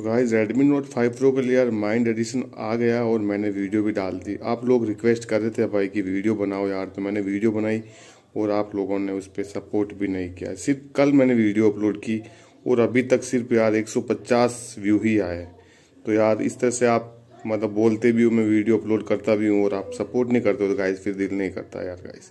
तो guys Redmi Note five Pro के लिए यार माइंड एडिशन आ गया और मैंने वीडियो भी डाल दी आप लोग रिक्वेस्ट कर रहे थे भाई कि वीडियो बनाओ यार तो मैंने वीडियो बनाई और आप लोगों ने उस पर सपोर्ट भी नहीं किया सिर्फ कल मैंने वीडियो अपलोड की और अभी तक सिर्फ यार 150 व्यू ही आए तो यार इस तरह से आप मतलब बोलते भी हूँ मैं वीडियो अपलोड करता भी हूँ और आप सपोर्ट नहीं करते हो तो गाइज फिर दिल नहीं करता यार गाइज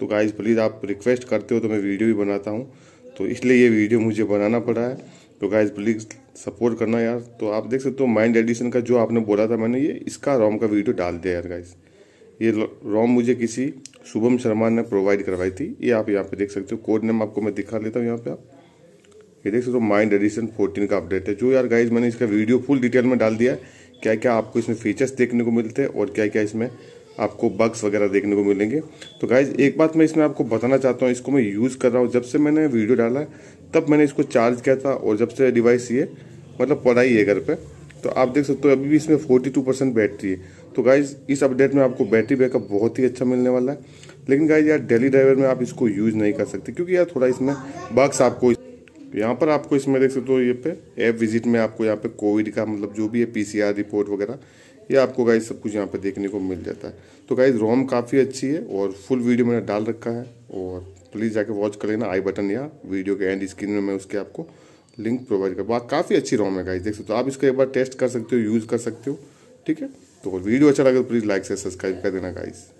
तो गाइज प्लीज़ आप रिक्वेस्ट करते हो तो मैं वीडियो भी बनाता हूँ तो इसलिए ये वीडियो मुझे बनाना पड़ा है तो गाइज प्लीज़ सपोर्ट करना यार तो आप देख सकते हो माइंड एडिशन का जो आपने बोला था मैंने ये इसका रोम का वीडियो डाल दिया यार गाइज ये रोम मुझे किसी शुभम शर्मा ने प्रोवाइड करवाई थी ये आप यहाँ पे देख सकते हो कोड नेम आपको मैं दिखा लेता हूँ यहाँ पे आप ये देख सकते हो माइंड एडिशन फोर्टीन का अपडेट है जो यार गाइज मैंने इसका वीडियो फुल डिटेल में डाल दिया क्या क्या आपको इसमें फीचर्स देखने को मिलते हैं और क्या क्या इसमें आपको बग्स वगैरह देखने को मिलेंगे तो गाइज एक बात मैं इसमें आपको बताना चाहता हूँ इसको मैं यूज़ कर रहा हूँ जब से मैंने वीडियो डाला है तब मैंने इसको चार्ज किया था और जब से डिवाइस ये मतलब पढ़ाई है घर पर तो आप देख सकते हो अभी भी इसमें टू परसेंट बैटरी है तो गाइज इस अपडेट में आपको बैटरी बैकअप बहुत ही अच्छा मिलने वाला है लेकिन गाइज यार डेली ड्राइवर में आप इसको यूज़ नहीं कर सकते क्योंकि यार थोड़ा इसमें बग्स आपको यहाँ पर आपको इसमें देख सकते हो ये पे ऐप विजिट में आपको यहाँ पे कोविड का मतलब जो भी है पीसीआर रिपोर्ट वगैरह ये आपको गाइज सब कुछ यहाँ पर देखने को मिल जाता है तो गाइज रोम काफ़ी अच्छी है और फुल वीडियो मैंने डाल रखा है और प्लीज़ जाके वॉच कर लेना आई बटन या वीडियो के एंड स्क्रीन में मैं उसके आपको लिंक प्रोवाइड कर काफ़ी अच्छी रोम है गाइज देख सकते हो आप इसको एक बार टेस्ट कर सकते हो यूज़ कर सकते हो ठीक है तो वीडियो अच्छा लगे तो प्लीज़ लाइक से सब्सक्राइब कर देना गाइज़